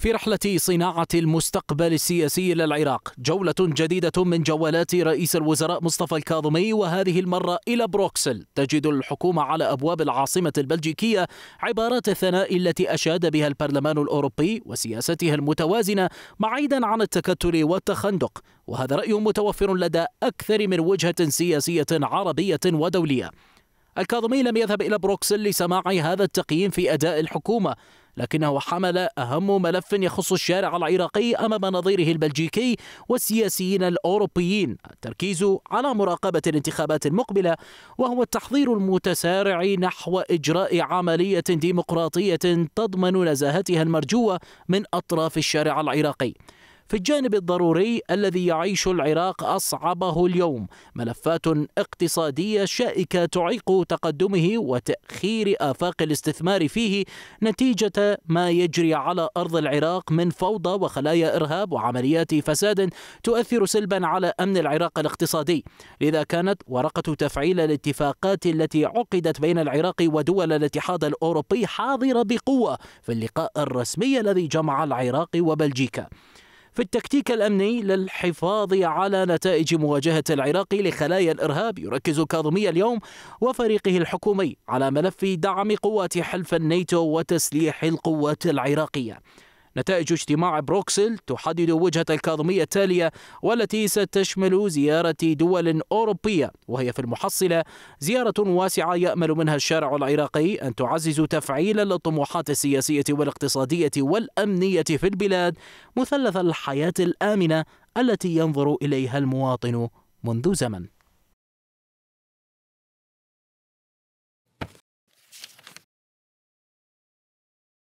في رحلة صناعة المستقبل السياسي للعراق جولة جديدة من جولات رئيس الوزراء مصطفى الكاظمي وهذه المرة إلى بروكسل تجد الحكومة على أبواب العاصمة البلجيكية عبارات الثناء التي أشاد بها البرلمان الأوروبي وسياستها المتوازنة بعيدا عن التكتل والتخندق وهذا رأي متوفر لدى أكثر من وجهة سياسية عربية ودولية الكاظمي لم يذهب إلى بروكسل لسماع هذا التقييم في أداء الحكومة لكنه حمل أهم ملف يخص الشارع العراقي أمام نظيره البلجيكي والسياسيين الأوروبيين التركيز على مراقبة الانتخابات المقبلة وهو التحضير المتسارع نحو إجراء عملية ديمقراطية تضمن نزاهتها المرجوة من أطراف الشارع العراقي في الجانب الضروري الذي يعيش العراق أصعبه اليوم ملفات اقتصادية شائكة تعيق تقدمه وتأخير آفاق الاستثمار فيه نتيجة ما يجري على أرض العراق من فوضى وخلايا إرهاب وعمليات فساد تؤثر سلبا على أمن العراق الاقتصادي لذا كانت ورقة تفعيل الاتفاقات التي عقدت بين العراق ودول الاتحاد الأوروبي حاضرة بقوة في اللقاء الرسمي الذي جمع العراق وبلجيكا في التكتيك الأمني للحفاظ على نتائج مواجهة العراق لخلايا الإرهاب يركز كاظمي اليوم وفريقه الحكومي على ملف دعم قوات حلف الناتو وتسليح القوات العراقية نتائج اجتماع بروكسل تحدد وجهة الكاظمية التالية والتي ستشمل زيارة دول أوروبية وهي في المحصلة زيارة واسعة يأمل منها الشارع العراقي أن تعزز تفعيلا للطموحات السياسية والاقتصادية والأمنية في البلاد مثلث الحياة الآمنة التي ينظر إليها المواطن منذ زمن